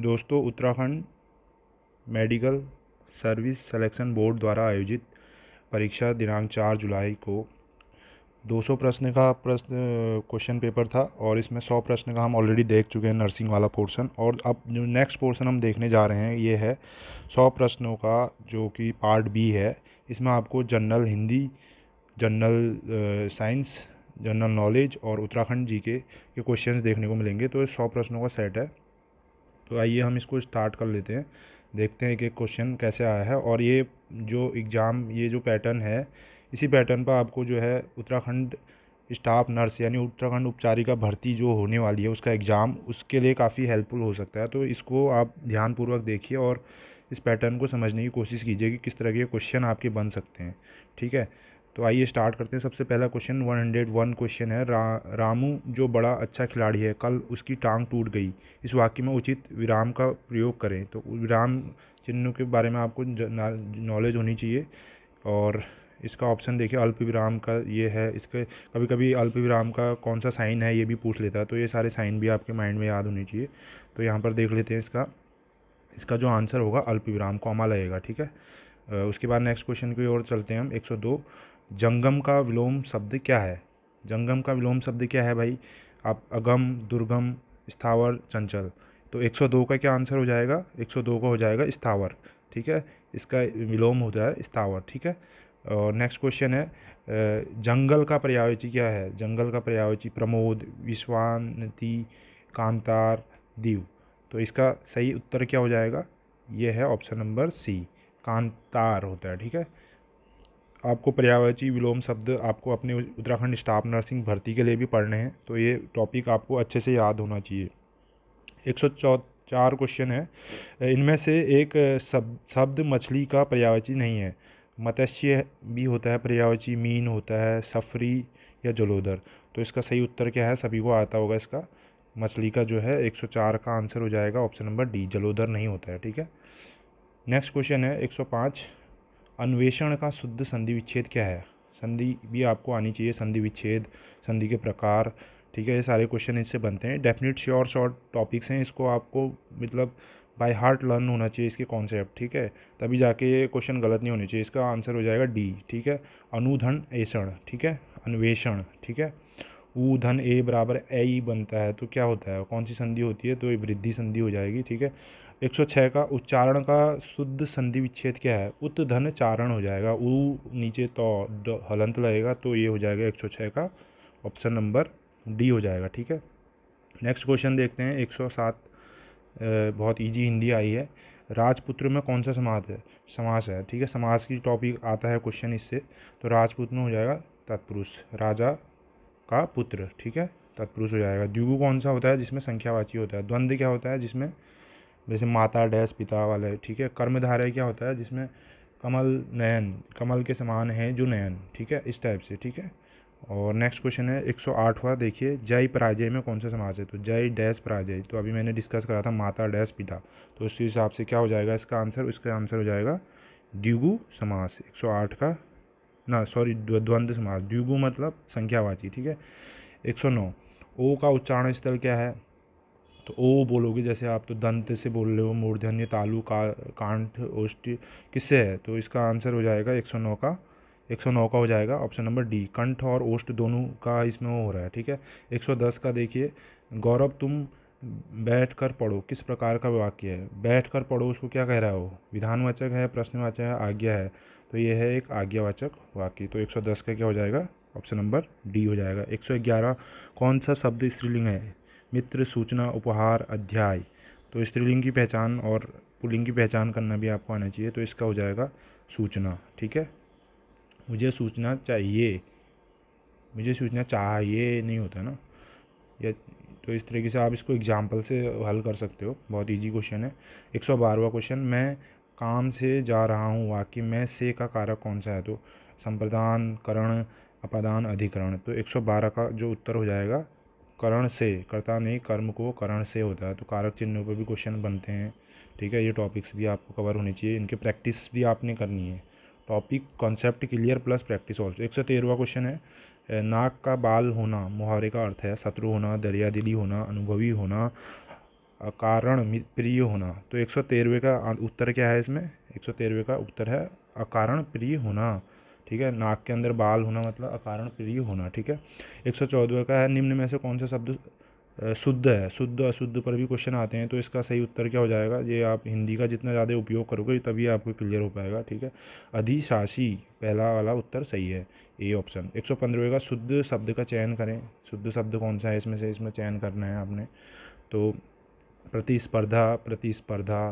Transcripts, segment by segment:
दोस्तों Uttarakhand medical service selection board द्वारा आयोजित परीक्षा दिनांक चार जुलाई को 200 प्रश्न का प्रश्न क्वेश्चन पेपर था और इसमें 100 प्रश्न का हम ऑलरेडी देख चुके हैं नर्सिंग वाला पोर्शन और अब जो नेक्स्ट पोर्शन हम देखने जा रहे हैं ये है 100 प्रश्नों का जो कि पार्ट बी है इसमें आपको general Hindi general science general knowledge और उत्तराखंड जी के क्वेश्चन देखने को मिलेंगे तो सौ प्रश्नों का सेट है तो आइए हम इसको स्टार्ट कर लेते हैं देखते हैं कि क्वेश्चन कैसे आया है और ये जो एग्ज़ाम ये जो पैटर्न है इसी पैटर्न पर आपको जो है उत्तराखंड स्टाफ नर्स यानी उत्तराखंड उपचारी का भर्ती जो होने वाली है उसका एग्ज़ाम उसके लिए काफ़ी हेल्पफुल हो सकता है तो इसको आप ध्यानपूर्वक देखिए और इस पैटर्न को समझने की कोशिश कीजिए कि किस तरह के क्वेश्चन आपके बन सकते हैं ठीक है तो आइए स्टार्ट करते हैं सबसे पहला क्वेश्चन 101 क्वेश्चन है रा, रामू जो बड़ा अच्छा खिलाड़ी है कल उसकी टांग टूट गई इस वाक्य में उचित विराम का प्रयोग करें तो विराम चिन्हों के बारे में आपको नॉलेज होनी चाहिए और इसका ऑप्शन देखिए अल्प विराम का ये है इसके कभी कभी अल्प विराम का कौन सा साइन है ये भी पूछ लेता है तो ये सारे साइन भी आपके माइंड में याद होने चाहिए तो यहाँ पर देख लेते हैं इसका इसका जो आंसर होगा अल्प विराम कॉमा लगेगा ठीक है उसके बाद नेक्स्ट क्वेश्चन की ओर चलते हैं हम 102 जंगम का विलोम शब्द क्या है जंगम का विलोम शब्द क्या है भाई आप अगम दुर्गम स्थावर चंचल तो 102 का क्या आंसर हो जाएगा 102 का हो जाएगा स्थावर ठीक है इसका विलोम होता है स्थावर ठीक है और नेक्स्ट क्वेश्चन है जंगल का पर्यायवाची क्या है जंगल का पर्यायवाची प्रमोद विश्वानति कांतार दीव तो इसका सही उत्तर क्या हो जाएगा ये है ऑप्शन नंबर सी कांतार होता है ठीक है आपको पर्यावची विलोम शब्द आपको अपने उत्तराखंड स्टाफ नर्सिंग भर्ती के लिए भी पढ़ने हैं तो ये टॉपिक आपको अच्छे से याद होना चाहिए एक सौ चौ चार क्वेश्चन है इनमें से एक शब्द शब्द मछली का पर्यावची नहीं है मत्स्य भी होता है पर्यावची मीन होता है सफरी या जलोदर तो इसका सही उत्तर क्या है सभी को आता होगा इसका मछली का जो है 104 का आंसर हो जाएगा ऑप्शन नंबर डी जलोदर नहीं होता है ठीक है नेक्स्ट क्वेश्चन है 105 अन्वेषण का शुद्ध संधि विच्छेद क्या है संधि भी आपको आनी चाहिए संधि विच्छेद संधि के प्रकार ठीक है ये सारे क्वेश्चन इससे बनते हैं डेफिनेट श्योर शॉर्ट टॉपिक्स हैं इसको आपको मतलब बाय हार्ट लर्न होना चाहिए इसके कॉन्सेप्ट ठीक है तभी जाके ये क्वेश्चन गलत नहीं होने चाहिए इसका आंसर हो जाएगा डी ठीक है अनुधन ऐसण ठीक है अन्वेषण ठीक है ऊ धन ए बराबर ए ई बनता है तो क्या होता है कौन सी संधि होती है तो ये वृद्धि संधि हो जाएगी ठीक है 106 का उच्चारण का शुद्ध संधि विच्छेद क्या है धन चारण हो जाएगा ऊ नीचे तो हलंत लगेगा तो ये हो जाएगा 106 का ऑप्शन नंबर डी हो जाएगा ठीक है नेक्स्ट क्वेश्चन देखते हैं 107 बहुत इजी हिंदी आई है राजपुत्र में कौन सा समास है समास है ठीक है समास की टॉपिक आता है क्वेश्चन इससे तो राजपुत्र में हो जाएगा तत्पुरुष राजा का पुत्र ठीक है तत्पुरुष हो जाएगा द्विगु कौन सा होता है जिसमें संख्यावाची होता है द्वंद्व क्या होता है जिसमें जैसे माता डैश पिता वाले ठीक है कर्मधारय क्या होता है जिसमें कमल नयन कमल के समान है जो नयन ठीक है इस टाइप से ठीक है और नेक्स्ट क्वेश्चन है एक सौ आठवा देखिए जय पराजय में कौन सा समाज है तो जय डैश पराजय तो अभी मैंने डिस्कस करा था माता डैश पिता तो उस हिसाब से क्या हो जाएगा इसका आंसर इसका आंसर हो जाएगा द्विगु समास एक सौ आठ का ना सॉरी द्वंद्व समास द्विगु मतलब संख्यावाची ठीक है एक सौ नौ ओ का उच्चारण स्थल क्या है तो ओ बोलोगे जैसे आप तो दंत से बोल रहे हो मूर्धन्य तालु का कांठ ओष्ट किससे है तो इसका आंसर हो जाएगा एक सौ नौ का एक सौ नौ का हो जाएगा ऑप्शन नंबर डी कंठ और ओष्ट दोनों का इसमें हो रहा है ठीक है एक सौ दस का देखिए गौरव तुम बैठ कर पढ़ो किस प्रकार का वाक्य है बैठ कर पढ़ो उसको क्या कह रहा हो विधानवाचक है प्रश्नवाचक है आज्ञा है तो ये है एक आज्ञावाचक वाक्य तो 110 का क्या हो जाएगा ऑप्शन नंबर डी हो जाएगा 111 कौन सा शब्द स्त्रीलिंग है मित्र सूचना उपहार अध्याय तो स्त्रीलिंग की पहचान और पुलिंग की पहचान करना भी आपको आना चाहिए तो इसका हो जाएगा सूचना ठीक है मुझे सूचना चाहिए मुझे सूचना चाहिए नहीं होता ना या तो इस तरीके से आप इसको एग्जाम्पल से हल कर सकते हो बहुत ईजी क्वेश्चन है एक सौ बारहवा क्वेश्चन मैं काम से जा रहा हूँ वाक्य में से का कारक कौन सा है तो संप्रदान करण अपादान अधिकरण तो 112 का जो उत्तर हो जाएगा करण से कर्ता नहीं कर्म को करण से होता है तो कारक चिन्हों पर भी क्वेश्चन बनते हैं ठीक है ये टॉपिक्स भी आपको कवर होने चाहिए इनके प्रैक्टिस भी आपने करनी है topic concept clear plus practice also एक सौ तेरहवा क्वेश्चन है नाक का बाल होना मुहावरे का अर्थ है शत्रु होना दरिया दिली होना अनुभवी होना अकारण प्रिय होना तो एक सौ तेरहवें का उत्तर क्या है इसमें एक सौ तेरहवें का उत्तर है अकारण प्रिय होना ठीक है नाक के अंदर बाल होना मतलब अकारण प्रिय होना ठीक है एक सौ चौदह का है निम्न में से कौन सा शब्द शुद्ध है शुद्ध अशुद्ध पर भी क्वेश्चन आते हैं तो इसका सही उत्तर क्या हो जाएगा ये आप हिंदी का जितना ज़्यादा उपयोग करोगे तभी आपको क्लियर हो पाएगा ठीक है अधिशासी पहला वाला उत्तर सही है ए ऑप्शन एक सौ पंद्रह का शुद्ध शब्द का चयन करें शुद्ध शब्द कौन सा है इसमें से इसमें चयन करना है आपने तो प्रतिस्पर्धा प्रतिस्पर्धा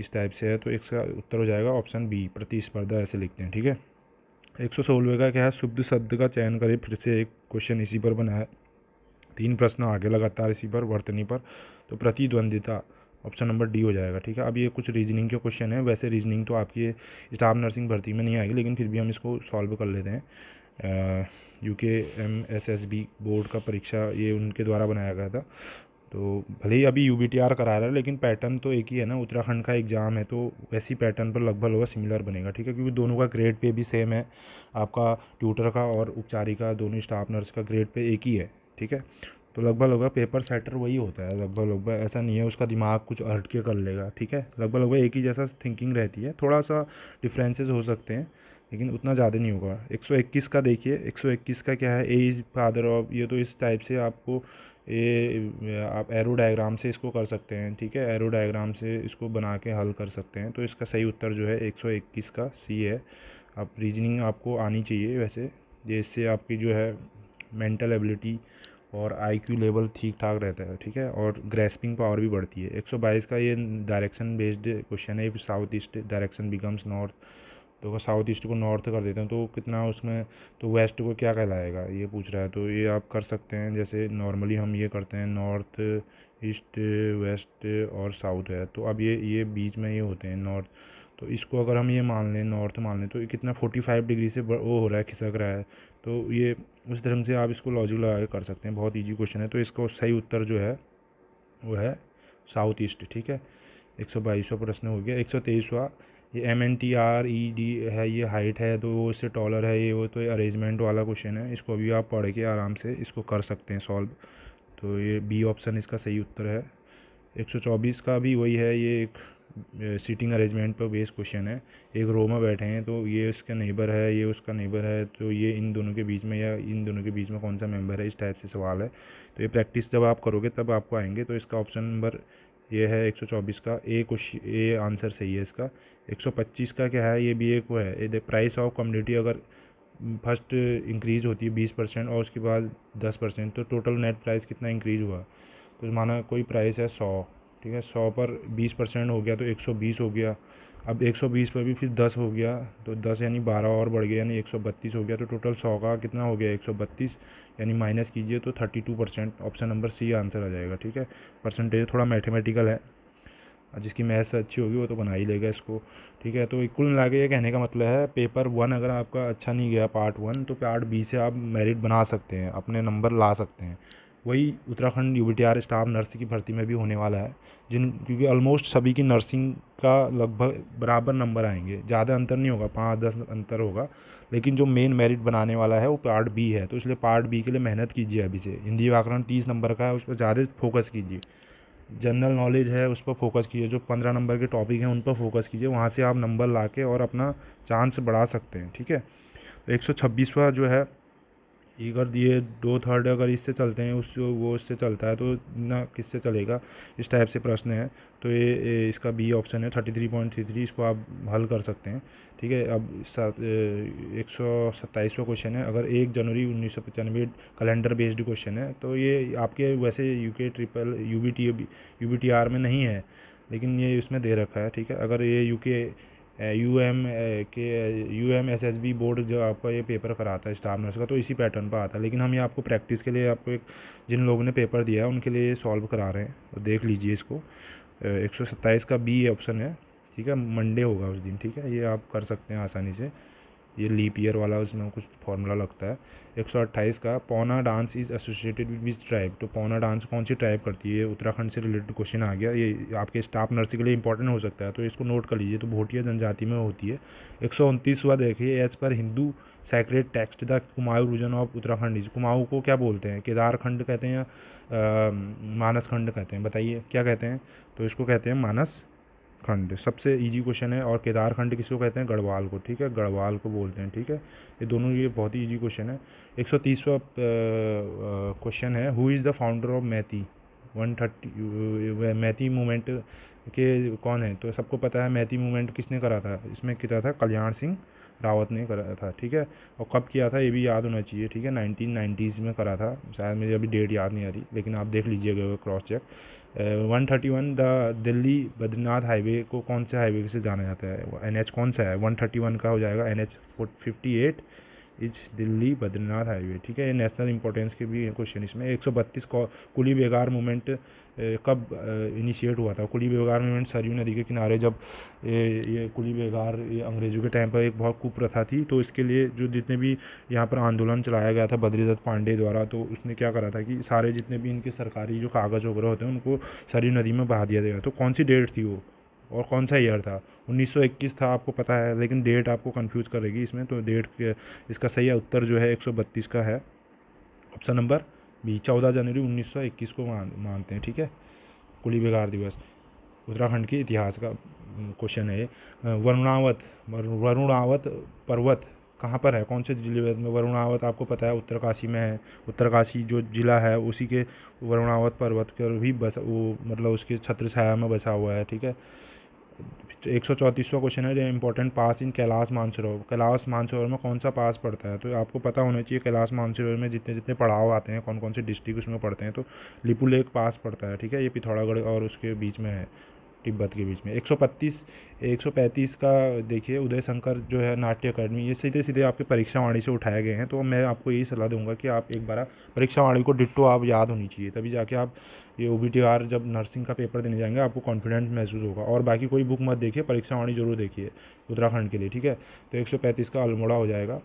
इस टाइप से है तो इसका उत्तर हो जाएगा ऑप्शन बी प्रतिस्पर्धा ऐसे लिखते हैं ठीक है एक सौ सोलह का क्या है शुद्ध शब्द का चयन करें फिर से एक क्वेश्चन इसी पर बनाया तीन प्रश्न आगे लगातार इसी पर वर्तनी पर तो प्रतिद्वंदिता ऑप्शन नंबर डी हो जाएगा ठीक है अब ये कुछ रीजनिंग के क्वेश्चन है वैसे रीजनिंग तो आपकी स्टाफ नर्सिंग भर्ती में नहीं आएगी लेकिन फिर भी हम इसको सॉल्व कर लेते हैं U K M S S B board का परीक्षा ये उनके द्वारा बनाया गया था तो भले ही अभी यू करा रहा है लेकिन पैटर्न तो एक ही है ना उत्तराखंड का एग्ज़ाम है तो वैसी पैटर्न पर लगभग होगा सिमिलर बनेगा ठीक है क्योंकि दोनों का ग्रेड पे भी सेम है आपका ट्यूटर का और उपचारिका दोनों स्टाफ नर्स का ग्रेड पे एक ही है ठीक है तो लगभग लगभग पेपर सेटर वही होता है लगभग लगभग ऐसा नहीं है उसका दिमाग कुछ हट के कर लेगा ठीक है लगभग लगभग एक ही जैसा थिंकिंग रहती है थोड़ा सा डिफ्रेंसेज हो सकते हैं लेकिन उतना ज़्यादा नहीं होगा 121 का देखिए 121 का क्या है एज फादर ऑफ ये तो इस टाइप से आपको ये आप एरो डायग्राम से इसको कर सकते हैं ठीक है एरो डायग्राम से इसको बना के हल कर सकते हैं तो इसका सही उत्तर जो है 121 का सी है आप रीजनिंग आपको आनी चाहिए वैसे जिससे आपकी जो है मेंटल एबिलिटी और आईक्यू लेवल ठीक ठाक रहता है ठीक है और ग्रेस्पिंग पावर भी बढ़ती है 122 का ये डायरेक्शन बेस्ड क्वेश्चन है south east direction becomes north तो अगर साउथ ईस्ट को नॉर्थ कर देते हैं तो कितना उसमें तो वेस्ट को क्या कहलाएगा ये पूछ रहा है तो ये आप कर सकते हैं जैसे नॉर्मली हम ये करते हैं नॉर्थ ईस्ट वेस्ट और साउथ है तो अब ये ये बीच में ये होते हैं नॉर्थ तो इसको अगर हम ये मान लें नॉर्थ मान लें तो कितना फोर्टी फाइव डिग्री से वो हो रहा है खिसक रहा है तो ये उस ढंग से आप इसको लॉजिक लगा के कर सकते हैं बहुत ईजी क्वेश्चन है तो इसका सही उत्तर जो है वो है साउथ ईस्ट ठीक है एक सौ बाईसवा प्रश्न हो गया एक सौ तेईसवा ये M N T R E D है ये हाइट है तो वो इससे टॉलर है ये वो तो अरेंजमेंट वाला क्वेश्चन है इसको अभी आप पढ़ के आराम से इसको कर सकते हैं सॉल्व तो ये बी ऑप्शन इसका सही उत्तर है 124 का भी वही है ये एक सीटिंग अरेंजमेंट पर बेस्ड क्वेश्चन है एक रो में बैठे हैं तो ये उसका नेबर है ये उसका नेबर है तो ये इन दोनों के बीच में या इन दोनों के बीच में कौन सा मेंबर है इस टाइप से सवाल है तो ये प्रैक्टिस जब आप करोगे तब आपको आएंगे तो इसका ऑप्शन नंबर ये है 124 का ए क्वेश्चन ए आंसर सही है इसका 125 का क्या है ये भी एक वो है ये प्राइस ऑफ कम्युनिटी अगर फर्स्ट इंक्रीज़ होती है बीस परसेंट और उसके बाद दस परसेंट तो टोटल नेट प्राइस कितना इंक्रीज़ हुआ तो माना कोई प्राइस है सौ ठीक है सौ पर बीस परसेंट हो गया तो एक सौ बीस हो गया अब एक सौ बीस पर भी फिर दस हो गया तो दस यानी बारह और बढ़ गया यानी एक सौ बत्तीस हो गया तो टोटल सौ का कितना हो गया एक सौ बत्तीस यानी माइनस कीजिए तो thirty two percent option number C answer आ जाएगा ठीक है परसेंटेज थोड़ा मैथमेटिकल है जिसकी मैथ्स अच्छी होगी वो तो बना ही लेगा इसको ठीक है तो कुल मिला के ये कहने का मतलब है पेपर वन अगर आपका अच्छा नहीं गया पार्ट वन तो पार्ट बी से आप मेरिट बना सकते हैं अपने नंबर ला सकते हैं वही उत्तराखंड यू स्टाफ नर्स की भर्ती में भी होने वाला है जिन क्योंकि ऑलमोस्ट सभी की नर्सिंग का लगभग बराबर नंबर आएंगे ज़्यादा अंतर नहीं होगा पाँच दस अंतर होगा लेकिन जो मेन मेरिट बनाने वाला है वो पार्ट बी है तो इसलिए पार्ट बी के लिए मेहनत कीजिए अभी से हिंदी व्याकरण तीस नंबर का है उस पर ज़्यादा फोकस कीजिए जनरल नॉलेज है उस पर फोकस कीजिए जो पंद्रह नंबर के टॉपिक हैं उन पर फोकस कीजिए वहाँ से आप नंबर ला के और अपना चांस बढ़ा सकते हैं ठीक है तो एक सौ छब्बीसवा जो है अगर दिए दो थर्ड अगर इससे चलते हैं उस वो इससे चलता है तो ना किससे चलेगा इस टाइप से प्रश्न है तो ये इसका बी ऑप्शन है thirty three point three three इसको आप हल कर सकते हैं ठीक है अब एक सौ सत्ताईसवा क्वेश्चन है अगर एक जनवरी उन्नीस सौ पचानवे कैलेंडर बेस्ड क्वेश्चन है तो ये आपके वैसे UK triple U B T U B T R में नहीं है लेकिन ये इसमें दे रखा है ठीक है अगर ये U K U M K U M S S B board जो आपका ये पेपर कराता है स्टाफ नर्स का तो इसी पैटर्न पर आता है लेकिन हम ये आपको प्रैक्टिस के लिए आपको एक जिन लोगों ने पेपर दिया है उनके लिए सॉल्व करा रहे हैं तो देख लीजिए इसको एक सौ सत्ताईस का बी ऑप्शन है ठीक है मंडे होगा उस दिन ठीक है ये आप कर सकते हैं आसानी से ये लीप ईयर वाला उसमें कुछ फॉर्मूला लगता है एक सौ अट्ठाईस का Pauna dance is associated with which tribe तो पौना डांस कौन सी ट्राइब करती है उत्तराखंड से रिलेटेड क्वेश्चन आ गया ये आपके स्टाफ नर्सिंग के लिए इंपॉर्टेंट हो सकता है तो इसको नोट कर लीजिए तो भोटिया जनजाति में होती है एक सौ उनतीसवा देखिए as per Hindu sacred text the Kumaon region of Uttarakhand is Kumaon को क्या बोलते हैं केदारखंड कहते हैं या मानस खंड कहते हैं बताइए क्या कहते हैं तो इसको कहते हैं मानस खंड सबसे इजी क्वेश्चन है और केदार खंड किसको कहते हैं गढ़वाल को ठीक है गढ़वाल को बोलते हैं ठीक है ये दोनों ये बहुत ही ईजी क्वेश्चन है एक सौ तीसवा क्वेश्चन है who is the founder of Maithi one thirty Maithi movement के कौन है तो सबको पता है मैथी मूवमेंट किसने करा था इसमें किया था कल्याण सिंह रावत ने करा था ठीक है और कब किया था ये भी याद होना चाहिए ठीक है नाइनटीन नाइन्टीज़ में करा था शायद मुझे अभी डेट याद नहीं आ रही लेकिन आप देख लीजिएगा cross check one thirty one the Delhi Badrinath highway को कौन से हाईवे से जाना जाता है एन एच कौन सा है वन थर्टी वन का हो जाएगा N H fifty eight is Delhi Badrinath highway ठीक है ये नेशनल इंपॉर्टेंस के भी क्वेश्चन इसमें एक सौ बत्तीस कुली बेगार मूवमेंट कब इनिशिएट हुआ था कुली बेगार मूवमेंट सरयू नदी के किनारे जब ये, ये कुली बेगार ये अंग्रेज़ों के टाइम पर एक बहुत कुप्रथा थी तो इसके लिए जो जितने भी यहाँ पर आंदोलन चलाया गया था बद्रीदत्त पांडे द्वारा तो उसने क्या करा था कि सारे जितने भी इनके सरकारी जो कागज़ वगैरह होते हैं उनको सरयू नदी में बहा दिया गया तो कौन सी डेट थी वो और कौन सा ईयर था 1921 था आपको पता है लेकिन डेट आपको कंफ्यूज करेगी इसमें तो डेट इसका सही उत्तर जो है 132 का है ऑप्शन नंबर भी चौदह जनवरी उन्नीस को मान मानते हैं ठीक है कुली बेगार दिवस उत्तराखंड के इतिहास का क्वेश्चन है वरुणावत वरुणावत पर्वत कहाँ पर है कौन से जिले में वरुणावत आपको पता है उत्तरकाशी में है उत्तरकाशी जो जिला है उसी के वरुणावत पर्वत पर भी बस वो मतलब उसके छत्र छाया में बसा हुआ है ठीक है एक सौ चौंतीसवा क्वेश्चन है जो important pass in Kailash Mansarovar Kailash Mansarovar में कौन सा पास पड़ता है तो आपको पता होना चाहिए कैलाश मानसरोवर में जितने जितने पड़ाव आते हैं कौन कौन से डिस्ट्रिक्ट उसमें पड़ते हैं तो लिपू लेक पास पड़ता है ठीक है ये पिथौरागढ़ और उसके बीच में है तिब्बत के बीच में 135 135 का देखिए उदय शंकर जो है नाट्य अकेडमी ये सीधे सीधे आपके परीक्षा वाणी से उठाए गए हैं तो मैं आपको यही सलाह दूंगा कि आप एक बार परीक्षा वाणी को डिट्टो आप याद होनी चाहिए तभी जाके आप ये ओ जब नर्सिंग का पेपर देने जाएंगे आपको कॉन्फिडेंट महसूस होगा और बाकी कोई बुक मत देखिए परीक्षा वाणी जरूर देखिए उत्तराखंड के लिए ठीक है तो एक का अल्मोड़ा हो जाएगा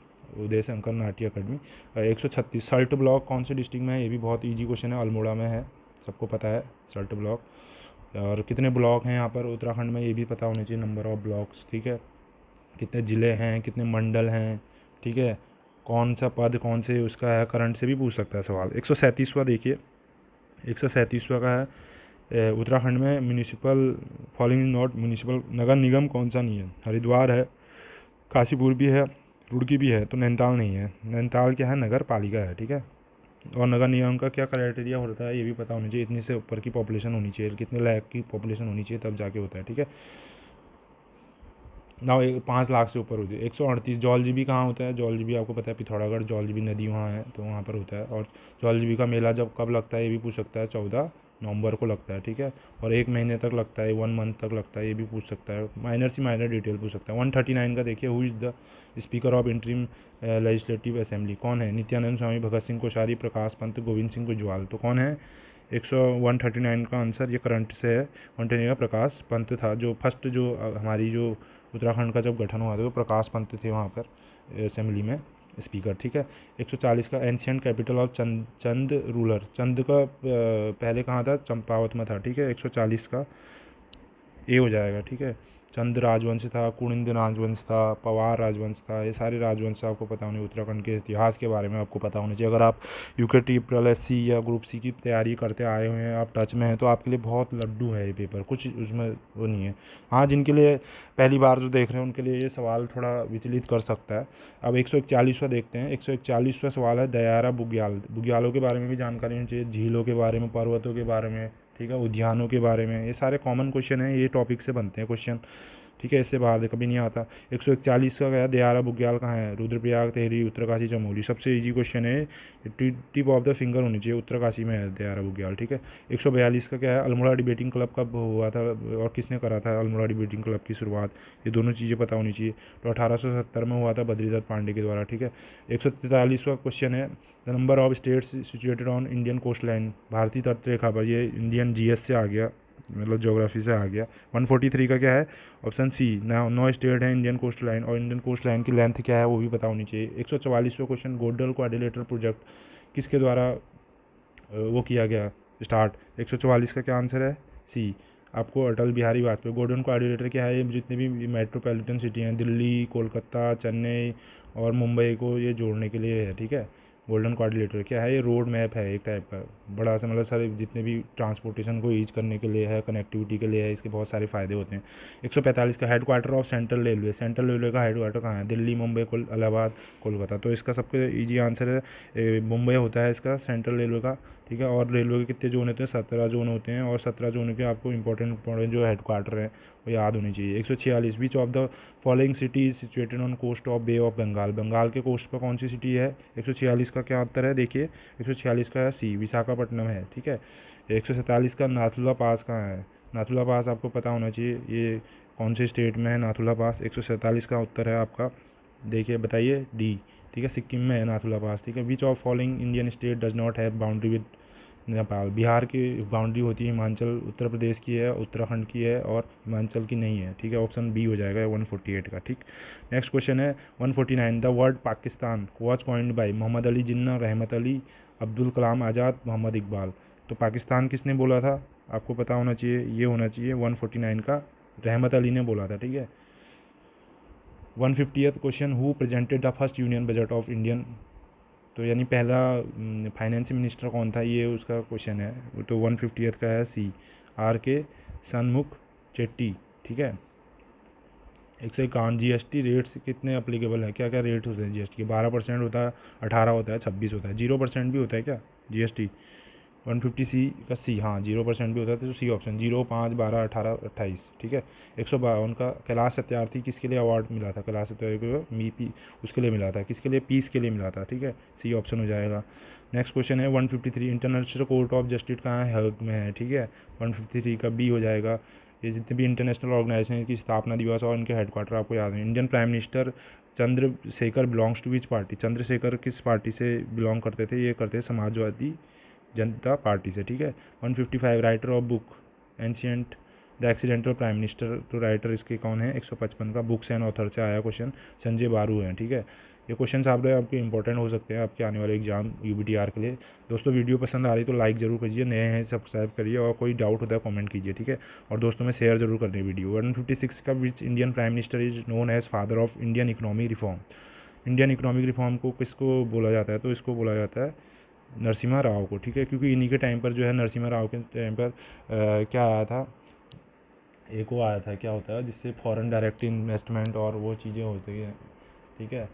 उदय शंकर नाट्य अकादमी एक सौ छत्तीस सल्ट ब्लॉक कौन से डिस्ट्रिक्ट में है ये भी बहुत ईजी क्वेश्चन है अल्मोड़ा में है सबको पता है सल्ट ब्लॉक और कितने ब्लॉक हैं यहाँ पर उत्तराखंड में ये भी पता होना चाहिए नंबर ऑफ़ ब्लॉक्स ठीक है कितने ज़िले हैं कितने मंडल हैं ठीक है कौन सा पद कौन से उसका है करंट से भी पूछ सकता है सवाल एक सौ सैंतीसवा देखिए एक सौ सैंतीसवा का है उत्तराखंड में म्यूनिसिपल फॉलोइंग नॉट म्यूनिसिपल नगर निगम कौन सा नहीं है हरिद्वार है काशीपुर भी है रुड़की भी है तो नैनीताल नहीं है नैनीताल क्या है नगर पालिका है ठीक है और नगर निगम का क्या क्राइटेरिया होता है ये भी पता होना चाहिए इतनी से ऊपर की पॉपुलेशन होनी चाहिए कितने लाख की पॉपुलेशन होनी चाहिए तब जाके होता है ठीक है ना एक पाँच लाख से ऊपर होती है एक सौ अड़तीस जी भी कहाँ होता है जी भी आपको पता है पिथौरागढ़ जी भी नदी वहाँ है तो वहाँ पर होता है और भी का मेला जब कब लगता है ये भी पूछ सकता है चौदह नवंबर को लगता है ठीक है और एक महीने तक लगता है वन मंथ तक लगता है ये भी पूछ सकता है माइनर सी माइनर डिटेल पूछ सकता है वन थर्टी नाइन का देखिए who is the speaker of interim legislative assembly कौन है नित्यानंद स्वामी भगत सिंह कोशारी प्रकाश पंत गोविंद सिंह गुजवाल तो कौन है एक सौ वन थर्टी नाइन का आंसर ये करंट से है वन थर्टी का प्रकाश पंत था जो फर्स्ट जो uh, हमारी जो उत्तराखंड का जब गठन हुआ था वो तो प्रकाश पंत थे वहाँ पर असेंबली uh, में स्पीकर ठीक है 140 का ancient capital of Chand Chand ruler Chand का पहले कहाँ था चंपावत में था ठीक है 140 का ए हो जाएगा ठीक है चंद राजवंश था कुणिंद राजवंश था पवार राजवंश था ये सारे राजवंश आपको पता होने उत्तराखंड के इतिहास के बारे में आपको पता होना चाहिए अगर आप यू के टी एल एस सी या ग्रुप सी की तैयारी करते आए हुए हैं आप टच में हैं तो आपके लिए बहुत लड्डू है ये पेपर कुछ उसमें वो नहीं है हाँ जिनके लिए पहली बार जो देख रहे हैं उनके लिए ये सवाल थोड़ा विचलित कर सकता है अब एक सौ इकचालीसवा देखते हैं एक सौ इकचालीसवा सवाल है दयारा बुग्याल बुग्यालों के बारे में भी जानकारी होनी चाहिए झीलों के बारे में पर्वतों के बारे में ठीक है उद्यानों के बारे में ये सारे कॉमन क्वेश्चन हैं ये टॉपिक से बनते हैं क्वेश्चन ठीक है इससे बाहर कभी नहीं आता एक सौ इकतालीस का गया दयारा बुग्याल कहाँ है रुद्रप्रयाग तेहरी उत्तरकाशी चमोली सबसे ईजी क्वेश्चन है टिप ऑफ द फिंगर होनी चाहिए उत्तरकाशी में है दयारा बुग्याल ठीक है एक सौ बयालीस का क्या है अल्मोड़ा डिबेटिंग क्लब कब हुआ था और किसने करा था अल्मोड़ा डिबेटिंग क्लब की शुरुआत ये दोनों चीज़ें पता होनी चाहिए तो अठारह में हुआ था बद्रीदत्त पांडे के द्वारा ठीक है एक सौ का क्वेश्चन है the number of states situated on Indian coast line भारतीय तट रेखा पर ये इंडियन जीएस से आ गया मतलब जोग्राफी से आ गया 143 का क्या है ऑप्शन सी ना नो स्टेट है इंडियन कोस्ट लाइन और इंडियन कोस्ट लाइन की लेंथ क्या है वो भी पता होनी चाहिए एक सौ क्वेश्चन गोडल एडिलेटर प्रोजेक्ट किसके द्वारा वो किया गया स्टार्ट एक का क्या आंसर है सी आपको अटल बिहारी वाजपेयी गोडन आर्डिलेटर क्या है ये जितने भी मेट्रोपॉलिटन सिटी हैं दिल्ली कोलकाता चेन्नई और मुंबई को ये जोड़ने के लिए है ठीक है गोल्डन क्वाड्रिलेटर क्या है ये रोड मैप है एक टाइप का बड़ा सा मतलब सारे जितने भी ट्रांसपोर्टेशन को ईज करने के लिए है कनेक्टिविटी के लिए है इसके बहुत सारे फ़ायदे होते हैं 145 का head quarter of central railway central railway का हेड क्वार्टर कहाँ है दिल्ली मुंबई इलाहाबाद कोलकाता तो इसका सबसे ईजी आंसर है मुंबई होता है इसका सेंट्रल रेलवे का ठीक है और रेलवे के कितने जोन होते हैं सत्रह जोन होते हैं और सत्रह जोन के आपको इंपॉर्टेंट इंपॉर्टेंट जो हेड क्वार्टर है वो याद होनी चाहिए एक सौ छियालीस beach of the following city is situated on coast of bay of Bengal Bengal के कोस्ट पर कौन सी सिटी है एक सौ छियालीस का क्या उत्तर है देखिए एक सौ छियालीस का है सी विशाखापट्टनम है ठीक है एक सौ सैंतालीस का नाथुला पास कहाँ है नाथुला पास आपको पता होना चाहिए ये कौन से स्टेट में है नाथुला पास एक सौ सैंतालीस का उत्तर है आपका देखिए बताइए डी ठीक है सिक्किम में है नाथुला पास ठीक है which of following Indian state does not have boundary with Nepal Bihar की बाउंड्री होती है हिमाचल उत्तर प्रदेश की है उत्तराखंड की है और हिमाचल की नहीं है ठीक है ऑप्शन बी हो जाएगा वन फोर्टी एट का ठीक नेक्स्ट क्वेश्चन है one forty nine the word Pakistan was point by Mohammad Ali Jinnah Rahmat Ali Abdul कलाम आज़ाद मोहम्मद इकबाल तो पाकिस्तान किसने बोला था आपको पता होना चाहिए ये होना चाहिए वन फोर्टी नाइन का रहमत अली ने बोला था ठीक है one fiftieth question who presented the first union budget of Indian तो यानी पहला फाइनेंस मिनिस्टर कौन था ये उसका क्वेश्चन है तो वन फिफ्टीथ का है सी आर के सनमुख चेट्टी ठीक है एक सौ इक्यावन जी एस टी रेट्स कितने अप्लीकेबल हैं क्या क्या रेट होते हैं जी एस टी के बारह परसेंट होता है अठारह होता है छब्बीस होता है जीरो परसेंट भी होता है क्या G S T one fifty C का सी हाँ जीरो परसेंट भी होता है तो सी ऑप्शन जीरो पाँच बारह अठारह अट्ठाईस ठीक है एक सौ बावन का कैलाश सत्यार्थी किसके लिए अवार्ड मिला था कैलाश सत्यार्थी को तो मी पी उसके लिए मिला था किसके लिए पीस के लिए मिला था ठीक है सी ऑप्शन हो जाएगा नेक्स्ट क्वेश्चन है one fifty three international court of justice कहाँ है हग में है ठीक है वन फिफ्टी थ्री का बी हो जाएगा ये जितने भी इंटरनेशनल ऑर्गेनाइजेशन की स्थापना दिवस और इनके हेडक्वार्टर आपको याद है Indian prime minister Chandrashekhar belongs to which party Chandrashekhar किस पार्टी से बिलोंग करते थे ये करते समाजवादी जनता पार्टी से ठीक है 155 writer of book ancient the accidental prime minister तो राइटर इसके कौन है 155 का बुक्स एंड ऑथर से आया क्वेश्चन संजय बारू हैं ठीक है ये क्वेश्चन आप लोग आपके इंपॉर्टेंट हो सकते हैं आपके आने वाले एग्जाम यू के लिए दोस्तों वीडियो पसंद आ रही तो लाइक ज़रूर कीजिए नए हैं सब्सक्राइब करिए और कोई डाउट होता है कमेंट कीजिए ठीक है और दोस्तों में शेयर जरूर कर दें वीडियो वन का which Indian prime minister is known as father of Indian economic reform Indian economic reform को किसको बोला जाता है तो इसको बोला जाता है नरसिम्हा राव को ठीक है क्योंकि इन्हीं के टाइम पर जो है नरसिम्हा राव के टाइम पर आ, क्या आया था एक वो आया था क्या होता है जिससे फॉरेन डायरेक्ट इन्वेस्टमेंट और वो चीज़ें होती हैं ठीक है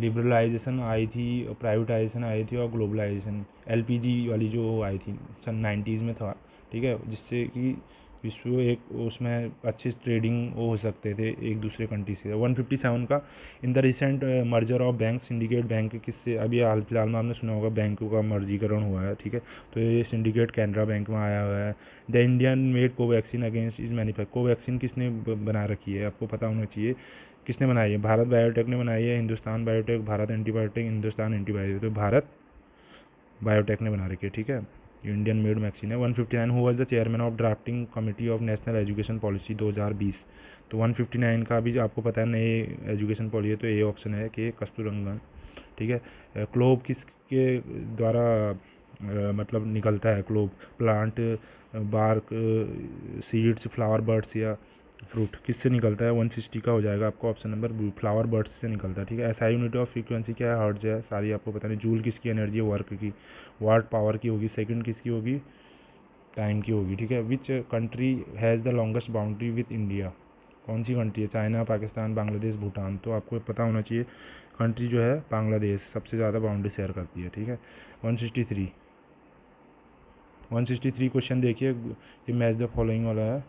लिबरलाइजेशन आई थी प्राइवेटाइजेशन आई थी और ग्लोबलाइजेशन एलपीजी वाली जो आई थी सन नाइन्टीज़ में था ठीक है जिससे कि विश्व एक उसमें अच्छे ट्रेडिंग हो सकते थे एक दूसरे कंट्री से 157 का in the recent merger of bank syndicate bank किससे अभी हाल फिलहाल में आपने सुना होगा बैंकों का मर्जीकरण हुआ है ठीक है तो ये सिंडिकेट कैनरा बैंक में आया हुआ है the Indian made Covaxin against is manufacture Covaxin किसने बना रखी है आपको पता होना चाहिए किसने बनाई है भारत बायोटेक ने बनाई है Hindustan biotech Bharat antibiotic Hindustan antibiotic तो भारत बायोटेक ने बना रखी है ठीक है इंडियन मेड मैगजीन है one fifty nine who was the chairman of drafting committee of national education policy दो हज़ार बीस तो वन फिफ्टी नाइन का अभी आपको पता है नए एजुकेशन पॉलिसी तो ए ऑप्शन है कि कस्तूरंगन ठीक है क्लोब किसके द्वारा मतलब निकलता है clove plant bark seeds flower birds या फ्रूट किससे निकलता है वन सिक्सटी का हो जाएगा आपको ऑप्शन नंबर फ्लावर बर्ड्स से निकलता है ठीक है ऐसा यूनिट ऑफ फ्रीक्वेंसी क्या है हर्ट्ज है सारी आपको पता नहीं जूल किसकी एनर्जी है वर्क की वाट पावर की होगी सेकंड किसकी होगी टाइम की होगी ठीक है which country has the longest boundary with India कौन सी कंट्री है चाइना पाकिस्तान बांग्लादेश भूटान तो आपको पता होना चाहिए कंट्री जो है बांग्लादेश सबसे ज़्यादा बाउंड्री शेयर करती है ठीक है one sixty three one sixty three question देखिए ये मैच द फॉलोइंग वाला है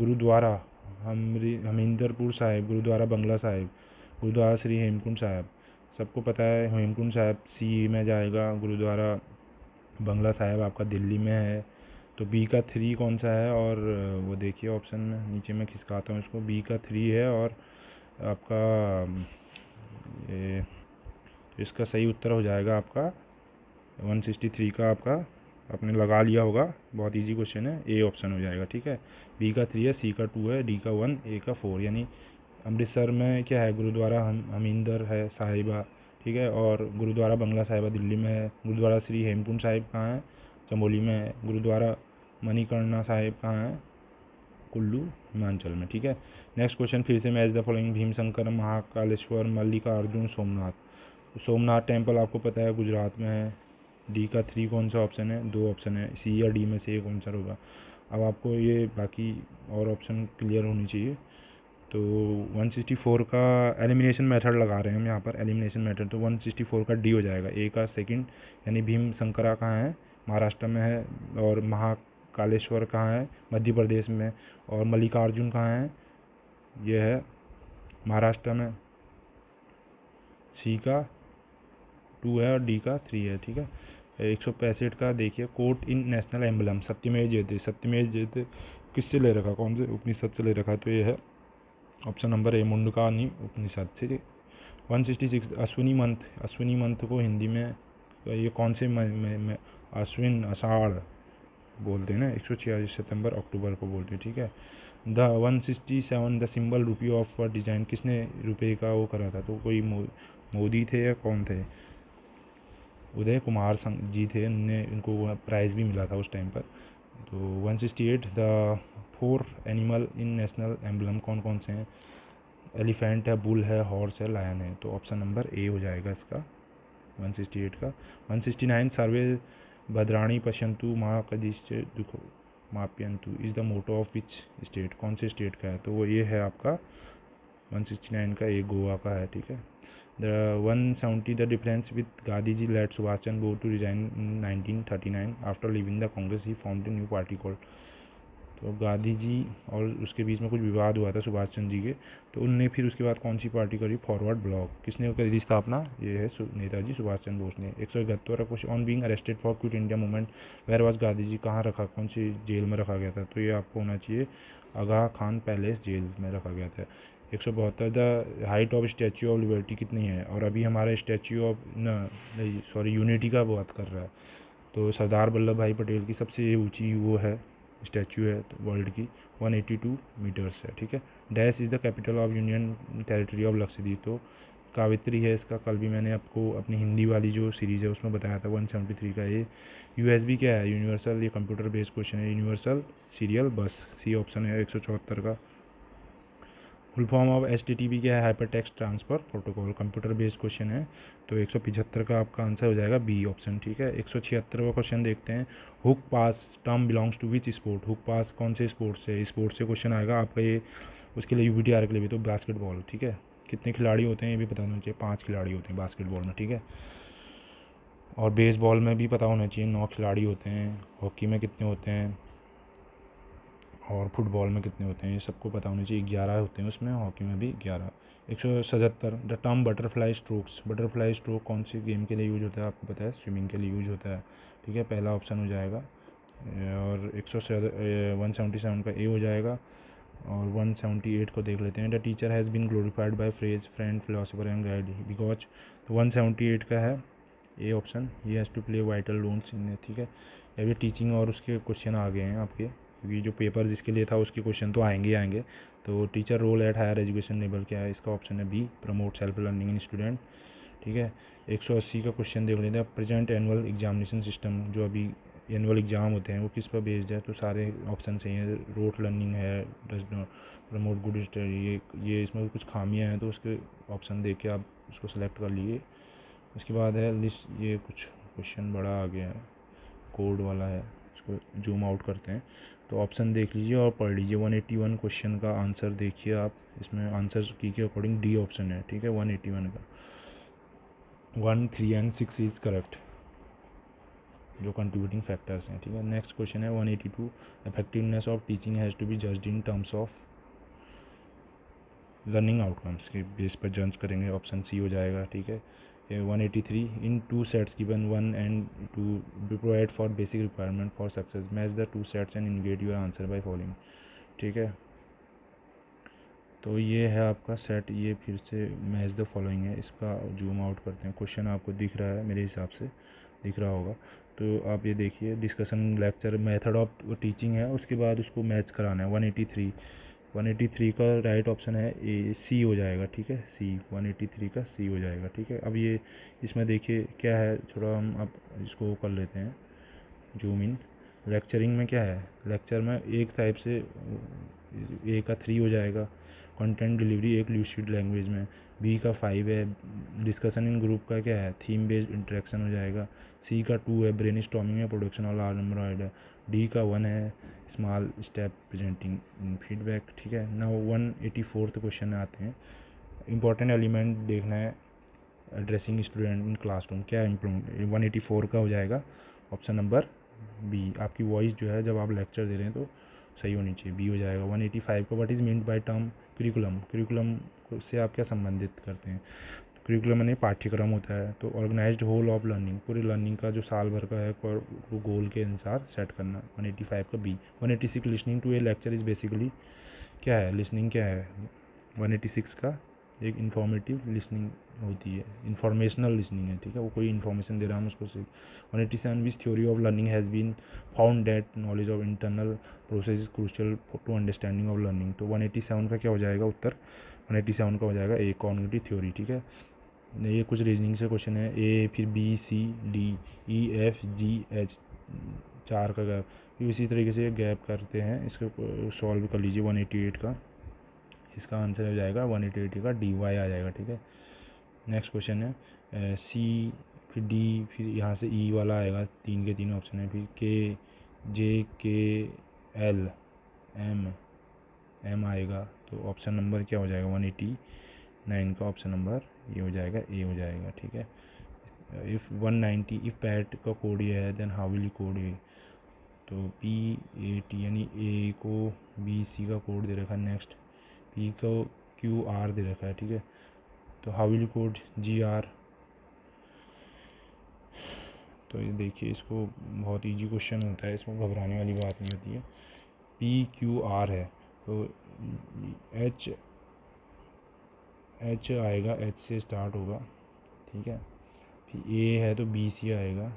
गुरुद्वारा हमरी हमिंदरपुर साहिब गुरुद्वारा बंगला साहिब गुरुद्वारा श्री हेमकुंड साहिब सबको पता है हेमकुंड साहिब सी में जाएगा गुरुद्वारा बंगला साहिब आपका दिल्ली में है तो बी का थ्री कौन सा है और वो देखिए ऑप्शन में नीचे मैं खिसकाता हूँ इसको बी का थ्री है और आपका इसका सही उत्तर हो जाएगा आपका वन सिक्सटी थ्री का आपका आपने लगा लिया होगा बहुत इजी क्वेश्चन है ए ऑप्शन हो जाएगा ठीक है बी का थ्री है सी का टू है डी का वन ए का फोर यानी अमृतसर में क्या है गुरुद्वारा हम हमिंदर है साहिबा ठीक है और गुरुद्वारा बंगला साहिबा दिल्ली में है गुरुद्वारा श्री हेमकुंड साहिब कहाँ है चमोली में है गुरुद्वारा मणिकर्णा साहिब कहाँ है कुल्लू हिमाचल में ठीक है नेक्स्ट क्वेश्चन फिर से match the following Bhimashankar Mahakaleshwar Mallikarjuna Somnath Somnath temple आपको पता है गुजरात में है डी का थ्री कौन सा ऑप्शन है दो ऑप्शन है सी या डी में से एक आंसर होगा अब आपको ये बाकी और ऑप्शन क्लियर होनी चाहिए तो 164 का एलिमिनेशन मेथड लगा रहे हैं हम यहाँ पर एलिमिनेशन मेथड तो 164 का डी हो जाएगा ए का सेकंड यानी भीम शंकरा कहाँ है महाराष्ट्र में है और महाकालेश्वर कहाँ है मध्य प्रदेश में और मल्लिकार्जुन कहाँ है यह है महाराष्ट्र में सी का टू है और डी का थ्री है ठीक है एक सौ पैंसठ का देखिए कोट इन नेशनल एम्बलम सत्यमेय जयते सत्यमेय जयते किससे ले रखा कौन से उपनिषद से ले रखा तो ये है option number A Mundaka Upanishad से one sixty six Ashwini month Ashwini month को हिंदी में ये कौन से अश्विन आषाढ़ बोलते हैं ना एक सौ छियालीस सितम्बर अक्टूबर को बोलते हैं ठीक है the one sixty seven the symbol रुपये ऑफ डिज़ाइन किसने रुपये का वो करा था तो कोई मोदी थे या कौन थे उदय कुमार संग जी थे उनने इनको प्राइज़ भी मिला था उस टाइम पर तो 168 the four animal in national emblem कौन कौन से हैं एलिफेंट है बुल है हॉर्स है लायन है तो ऑप्शन नंबर ए हो जाएगा इसका 168 का 169 सर्वे भद्राणी पशंतु माँ कदिश दुख माप्यंतु is the motto of which state कौन से स्टेट का है तो वो ये है आपका 169 का ये गोवा का है ठीक है The 170 the difference with Gandhi ji led Subhash Chandra Bose to resign in 1939 after leaving the Congress he formed a new party called तो गांधी जी और उसके बीच में कुछ विवाद हुआ था सुभाष चंद्र जी के तो उनने फिर उसके बाद कौन सी पार्टी करी फॉरवर्ड ब्लॉक किसने करी स्थापना ये है नेताजी सुभाष चंद्र बोस ने एक सौ इकहत्तर question on being arrested for quit India movement where was Gandhi ji कहाँ रखा कौन सी जेल में रखा गया था तो ये आपको होना चाहिए आगा खान पैलेस जेल में रखा गया था एक सौ the height of statue of liberty कितनी है और अभी हमारा स्टैचू ऑफ न सॉरी यूनिटी का बात कर रहा है तो सरदार वल्लभ भाई पटेल की सबसे ऊंची वो है स्टैचू है तो वर्ल्ड की 182 मीटर्स है ठीक है dash is the capital of union territory of Lakshadweep तो कावित्री है इसका कल भी मैंने आपको अपनी हिंदी वाली जो सीरीज़ है उसमें बताया था 173 का ये यू क्या है यूनिवर्सल ये कंप्यूटर बेस्ड क्वेश्चन है universal serial bus C option है एक का full form of H T T P क्या है hyper text transfer protocol computer based question है तो एक सौ पिछहत्तर का आपका आंसर हो जाएगा बी ऑप्शन ठीक है एक सौ छिहत्तर का क्वेश्चन देखते हैं hook pass term belongs to which sport hook pass कौन से स्पोर्ट से स्पोर्ट से क्वेश्चन आएगा आपका ये उसके लिए यू के लिए भी तो बास्केटबॉल ठीक है कितने खिलाड़ी होते हैं ये भी पता होना चाहिए पाँच खिलाड़ी होते हैं बास्केटबॉल में ठीक है और बेसबॉल में भी पता होना चाहिए नौ खिलाड़ी होते हैं हॉकी में कितने होते हैं और फुटबॉल में कितने होते हैं ये सबको पता होना चाहिए ग्यारह होते हैं उसमें हॉकी में भी ग्यारह एक सौ सतहत्तर the term butterfly strokes butterfly stroke कौन सी गेम के लिए यूज होता है आपको पता है स्विमिंग के लिए यूज होता है ठीक है पहला ऑप्शन हो जाएगा और एक सौ वन सेवेंटी सेवन का ए हो जाएगा और वन सेवेंटी एट को देख लेते हैं the teacher has been glorified by phrase friend philosopher and guide because तो वन सेवेंटी एट का है ए ऑप्शन ये has to play vital roles in ठीक है अभी टीचिंग और उसके क्वेश्चन आ गए हैं आपके क्योंकि जो पेपर जिसके लिए था उसके क्वेश्चन तो आएंगे ही आएंगे तो teacher role at higher education level क्या है इसका ऑप्शन है B promote self learning in student ठीक है 180 का क्वेश्चन देख लेते हैं प्रेजेंट एनुअल एग्जामिनेशन सिस्टम जो अभी एनुअल एग्ज़ाम होते हैं वो किस पर बेस्ड है तो सारे ऑप्शन सही हैं रोट लर्निंग है does not promote good study ये ये इसमें कुछ खामियां हैं तो उसके ऑप्शन देख के आप उसको सेलेक्ट कर लिए उसके बाद है लिस्ट ये कुछ क्वेश्चन बड़ा आ गया है कोड वाला है इसको जूम आउट करते हैं तो ऑप्शन देख लीजिए और पढ़ लीजिए 181 क्वेश्चन का आंसर देखिए आप इसमें आंसर की के अकॉर्डिंग डी ऑप्शन है ठीक है 181 का one three and six is correct जो कंट्रीब्यूटिंग फैक्टर्स हैं ठीक है नेक्स्ट क्वेश्चन है 182 effectiveness of teaching has to be judged in terms of learning outcomes के बेस पर जज करेंगे ऑप्शन सी हो जाएगा ठीक है 183 in two sets given one and two to provide for basic requirement for success match the two sets and indicate your answer by following ठीक है तो ये है आपका सेट ये फिर से मैच द फॉलोइंग है इसका जूम आउट करते हैं क्वेश्चन आपको दिख रहा है मेरे हिसाब से दिख रहा होगा तो आप ये देखिए discussion lecture method of teaching है उसके बाद उसको मैच कराना है 183 183 का राइट ऑप्शन है ए सी हो जाएगा ठीक है सी 183 का सी हो जाएगा ठीक है अब ये इसमें देखिए क्या है थोड़ा हम अब इसको कर लेते हैं जूम इन लेक्चरिंग में क्या है लेक्चर में एक टाइप से ए का थ्री हो जाएगा कंटेंट डिलीवरी एक ल्यूसिड लैंग्वेज में बी का फाइव है डिस्कशन इन ग्रुप का क्या है थीम बेस्ड इंट्रैक्शन हो जाएगा सी का टू है ब्रेन स्टॉमिंग है प्रोडक्शन वाला आर्मरॉयड है डी का वन है small step presenting in feedback ठीक है ना वन एटी फोर्थ क्वेश्चन आते हैं इंपॉर्टेंट एलिमेंट देखना है एड्रेसिंग स्टूडेंट इन क्लासरूम क्या वन एटी फोर का हो जाएगा ऑप्शन नंबर बी आपकी वॉइस जो है जब आप लेक्चर दे रहे हैं तो सही होनी चाहिए बी हो जाएगा वन एटी फाइव का what is mean by term curriculum curriculum से आप क्या संबंधित करते हैं करिकुलम यानी पाठ्यक्रम होता है तो ऑर्गेनाइज होल ऑफ लर्निंग पूरे लर्निंग का जो साल भर का है को गोल के अनुसार सेट करना वन एटी फाइव का B one eighty six listening to a lecture is basically क्या है लिसनिंग क्या है सिक्स का एक इन्फॉर्मेटिव लिसनिंग होती है इन्फॉर्मेशनल लिसनिंग है ठीक है वो कोई इन्फॉर्मेशन दे रहा हम उसको सीख one eighty seven which theory of learning has been found that knowledge of internal process is crucial to understanding of learning तो वन एटी सेवन का क्या हो जाएगा उत्तर वन एटी सेवन का हो जाएगा ए कॉन्टिव थ्योरी ठीक है ये कुछ रीजनिंग से क्वेश्चन है ए फिर B C D E F G H चार का गैप इसी तरीके से गैप करते हैं इसको सॉल्व कर लीजिए वन एटी एट का इसका आंसर हो जाएगा वन एटी एट का डी वाई आ जाएगा ठीक है नेक्स्ट क्वेश्चन है सी फिर डी फिर यहाँ से ई e वाला आएगा तीन के तीन ऑप्शन है फिर के जे के एल एम एम आएगा तो ऑप्शन नंबर क्या हो जाएगा वन एटी नाइन का ऑप्शन नंबर ये हो जाएगा ए हो जाएगा ठीक है if one ninety if pat का कोड ये है then how will you code ये तो पी ए टी यानी ए को बी सी का कोड दे रखा है नेक्स्ट पी को क्यू आर दे रखा है ठीक है तो how will you code G R तो ये देखिए इसको बहुत इजी क्वेश्चन होता है इसमें घबराने वाली बात नहीं होती है पी क्यू आर है तो एच एच आएगा एच से स्टार्ट होगा ठीक है फिर ए है तो बी सी आएगा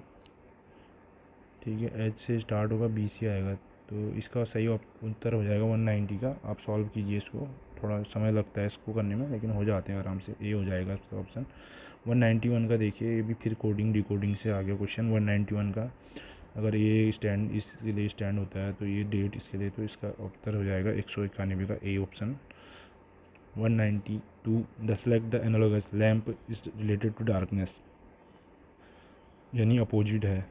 ठीक है एच से स्टार्ट होगा बी सी आएगा तो इसका सही उत्तर हो जाएगा वन नाइन्टी का आप सॉल्व कीजिए इसको थोड़ा समय लगता है इसको करने में लेकिन हो जाते हैं आराम से ए हो जाएगा इसका ऑप्शन वन नाइन्टी वन का देखिए ये भी फिर कोडिंग डिकोडिंग से आ गया क्वेश्चन वन नाइन्टी वन का अगर ये स्टैंड इसके लिए स्टैंड होता है तो ये डेट इसके लिए तो इसका उत्तर हो जाएगा एक सौ इक्यानवे का A option 192 the select the analogous lamp is related to darkness यानी अपोजिट है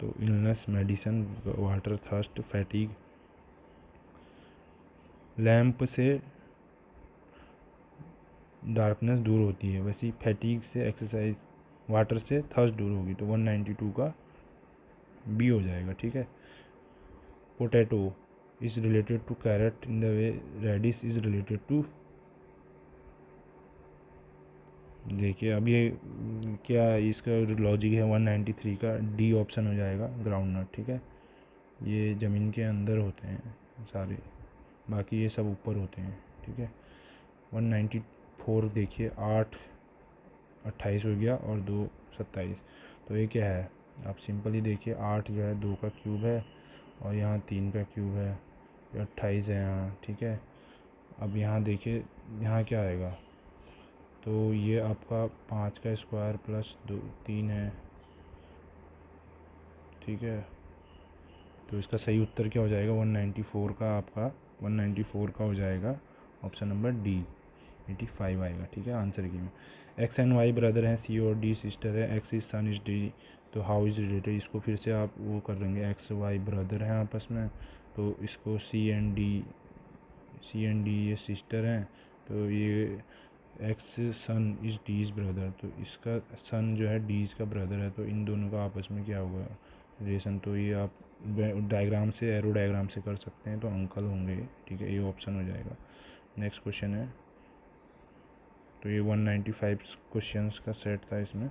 तो illness medicine water thirst fatigue lamp से डार्कनेस दूर होती है वैसे फैटिग से एक्सरसाइज वाटर से थर्स्ट दूर होगी तो 192 का बी हो जाएगा ठीक है potato is related to carrot in the way radish is related to देखिए अब ये हम्म, क्या इसका लॉजिक है 193 का डी ऑप्शन हो जाएगा ग्राउंड नट ठीक है ये ज़मीन के अंदर होते हैं सारे बाकी ये सब ऊपर होते हैं ठीक है 194 देखिए आठ अट्ठाईस हो गया और दो सत्ताईस तो ये क्या है आप सिंपली देखिए आठ जो है दो का क्यूब है और यहाँ तीन का क्यूब है अट्ठाईस है यहाँ ठीक है अब यहाँ देखिए यहाँ क्या आएगा तो ये आपका पाँच का स्क्वायर प्लस दो तीन है ठीक है तो इसका सही उत्तर क्या हो जाएगा वन नाइन्टी फोर का आपका वन नाइन्टी फोर का हो जाएगा option number D eighty five आएगा ठीक है आंसर की में एक्स एंड वाई ब्रदर हैं सी और डी सिस्टर है X is son is D तो हाउ इज़ रिलेटेड इसको फिर से आप वो कर लेंगे एक्स वाई ब्रदर हैं आपस में तो इसको C and D C and D ये सिस्टर हैं तो ये X son is D's brother तो इसका सन जो है डीज़ का ब्रदर है तो इन दोनों का आपस में क्या होगा रिलेशन तो ये आप डायग्राम से एरो डायग्राम से कर सकते हैं तो अंकल होंगे ठीक है ये ऑप्शन हो जाएगा नेक्स्ट क्वेश्चन है तो ये 195 क्वेश्चंस का सेट था इसमें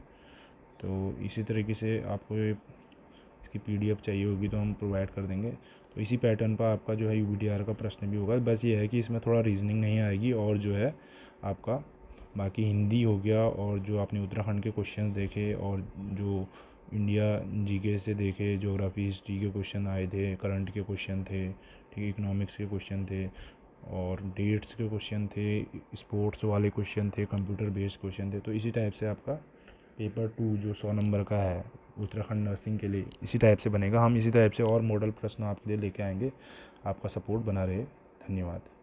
तो इसी तरीके से आपको ये इसकी पीडीएफ चाहिए होगी तो हम प्रोवाइड कर देंगे तो इसी पैटर्न पर आपका जो है यू का प्रश्न भी होगा बस ये है कि इसमें थोड़ा रीजनिंग नहीं आएगी और जो है आपका बाकी हिंदी हो गया और जो आपने उत्तराखंड के क्वेश्चन देखे और जो इंडिया जीके से देखे जोग्राफी हिस्ट्री के क्वेश्चन आए थे करंट के क्वेश्चन थे ठीक है इकनॉमिक्स के क्वेश्चन थे और डेट्स के क्वेश्चन थे स्पोर्ट्स वाले क्वेश्चन थे कंप्यूटर बेस्ड क्वेश्चन थे तो इसी टाइप से आपका पेपर टू जो सौ नंबर का है उत्तराखंड नर्सिंग के लिए इसी टाइप से बनेगा हम इसी टाइप से और मॉडल प्रश्न आपके लिए लेके आएंगे आपका सपोर्ट बना रहे धन्यवाद